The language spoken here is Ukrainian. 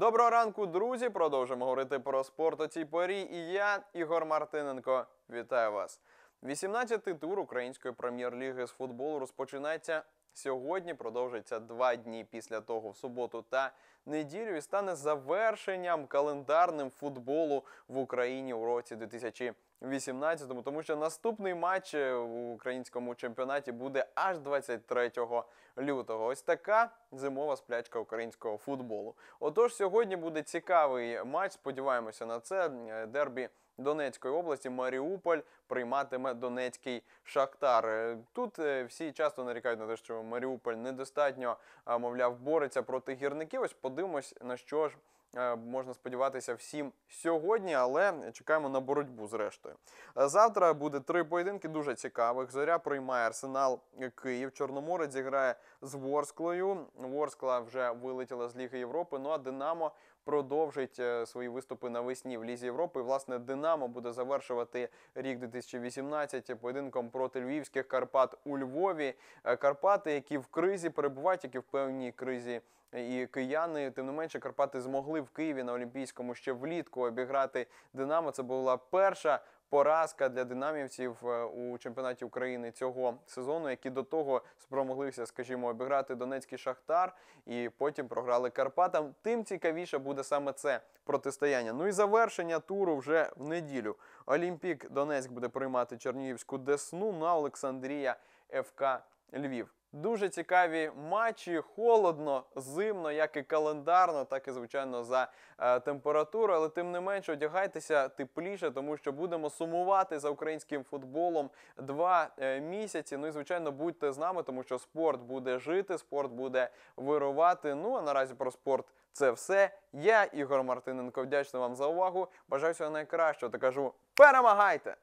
Доброго ранку, друзі! Продовжимо говорити про спорт у цій порі. І я, Ігор Мартиненко, вітаю вас. 18-й тур української прем'єр-ліги з футболу розпочинається сьогодні. Продовжиться два дні після того в суботу та неділю і стане завершенням календарним футболу в Україні у році 2020. 18-му, тому що наступний матч е, в українському чемпіонаті буде аж 23 лютого. Ось така зимова сплячка українського футболу. Отож, сьогодні буде цікавий матч. Сподіваємося на це. Е, дербі Донецької області Маріуполь прийматиме Донецький Шахтар. Е, тут всі часто нарікають на те, що Маріуполь недостатньо, мовляв, бореться проти гірників. Ось подивимось на що ж. Е, можна сподіватися всім сьогодні, але чекаємо на боротьбу зрештою. Е, завтра буде три поєдинки дуже цікавих. Зоря приймає арсенал е, Київ. Чорноморець зіграє з Ворсклою. Ворскла вже вилетіла з Ліги Європи. Ну а Динамо продовжить свої виступи навесні в Лізі Європи. І, власне, Динамо буде завершувати рік 2018 поєдинком проти львівських Карпат у Львові. Карпати, які в кризі перебувають, які в певній кризі. І кияни, тим не менше, Карпати змогли в Києві на Олімпійському ще влітку обіграти Динамо. Це була перша. Поразка для динамівців е, у чемпіонаті України цього сезону, які до того спромоглися, скажімо, обіграти Донецький шахтар і потім програли Карпатам. Тим цікавіше буде саме це протистояння. Ну і завершення туру вже в неділю. Олімпік Донецьк буде приймати Чернігівську Десну на Олександрія ФК Львів. Дуже цікаві матчі, холодно, зимно, як і календарно, так і звичайно за е, температуру. Але тим не менше одягайтеся тепліше, тому що будемо сумувати за українським футболом два е, місяці. Ну і звичайно, будьте з нами, тому що спорт буде жити, спорт буде вирувати. Ну а наразі про спорт це все. Я Ігор Мартиненко. Вдячний вам за увагу. Бажаю всього найкращого та кажу перемагайте!